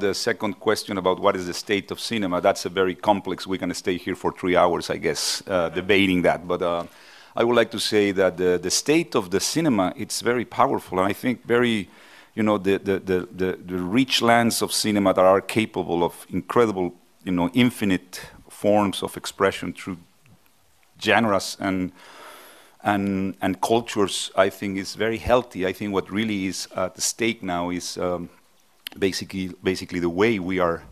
the second question about what is the state of cinema, that's a very complex. We're going to stay here for three hours, I guess, uh, debating that. But uh, I would like to say that the, the state of the cinema, it's very powerful, and I think very, you know, the, the, the, the, the rich lands of cinema that are capable of incredible, you know, infinite forms of expression through generous and and, and cultures, I think, is very healthy. I think what really is at stake now is um, basically basically the way we are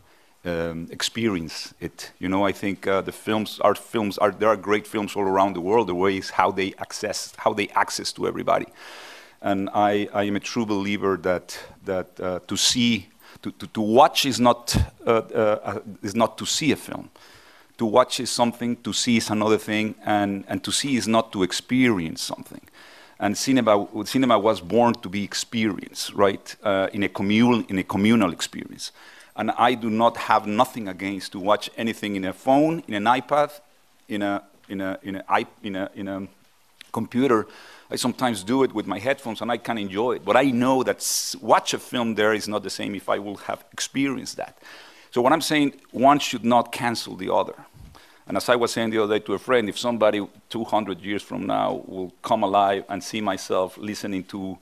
um, experience it. You know, I think uh, the films, art films, are there are great films all around the world. The way is how they access how they access to everybody, and I, I am a true believer that that uh, to see to, to, to, watch is not uh, uh, uh is not to see a film. To watch is something. To see is another thing, and and to see is not to experience something and cinema, cinema was born to be experienced, right, uh, in, a commun, in a communal experience. And I do not have nothing against to watch anything in a phone, in an iPad, in a, in a, in a, in a, in a computer. I sometimes do it with my headphones and I can enjoy it. But I know that watch a film there is not the same if I will have experienced that. So what I'm saying, one should not cancel the other. And as I was saying the other day to a friend, if somebody 200 years from now will come alive and see myself listening to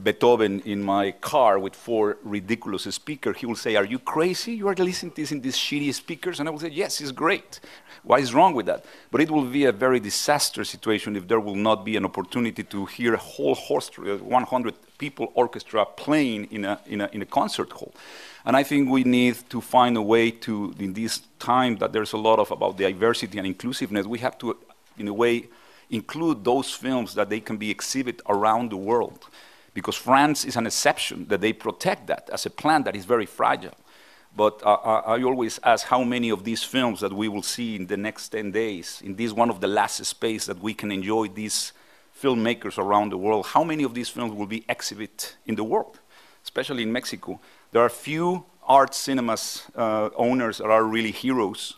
Beethoven in my car with four ridiculous speakers, he will say, Are you crazy? You are listening to this in these shitty speakers? And I will say, Yes, it's great. What is wrong with that? But it will be a very disaster situation if there will not be an opportunity to hear a whole orchestra, 100 people orchestra playing in a, in a, in a concert hall. And I think we need to find a way to, in this time that there's a lot of about diversity and inclusiveness, we have to, in a way, include those films that they can be exhibited around the world because France is an exception that they protect that as a plant that is very fragile. But uh, uh, I always ask how many of these films that we will see in the next 10 days, in this one of the last space that we can enjoy these filmmakers around the world, how many of these films will be exhibit in the world, especially in Mexico? There are few art cinemas uh, owners that are really heroes.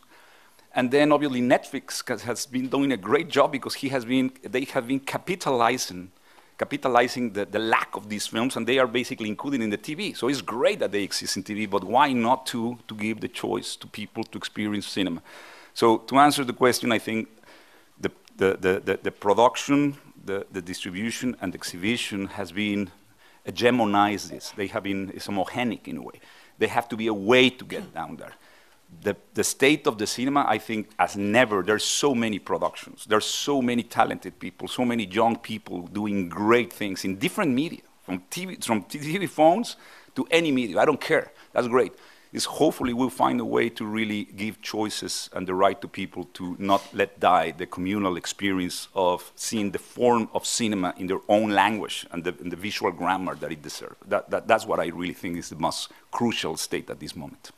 And then obviously Netflix has been doing a great job because he has been, they have been capitalizing capitalizing the, the lack of these films, and they are basically included in the TV. So it's great that they exist in TV, but why not to, to give the choice to people to experience cinema? So to answer the question, I think the, the, the, the, the production, the, the distribution, and exhibition has been hegemonized. They have been homogenic in a way. They have to be a way to get down there the, the state of the cinema, I think, as never. There's so many productions. There's so many talented people, so many young people doing great things in different media, from TV, from TV phones to any media. I don't care. That's great. Is hopefully we'll find a way to really give choices and the right to people to not let die the communal experience of seeing the form of cinema in their own language and the, and the visual grammar that it deserves. That, that, that's what I really think is the most crucial state at this moment.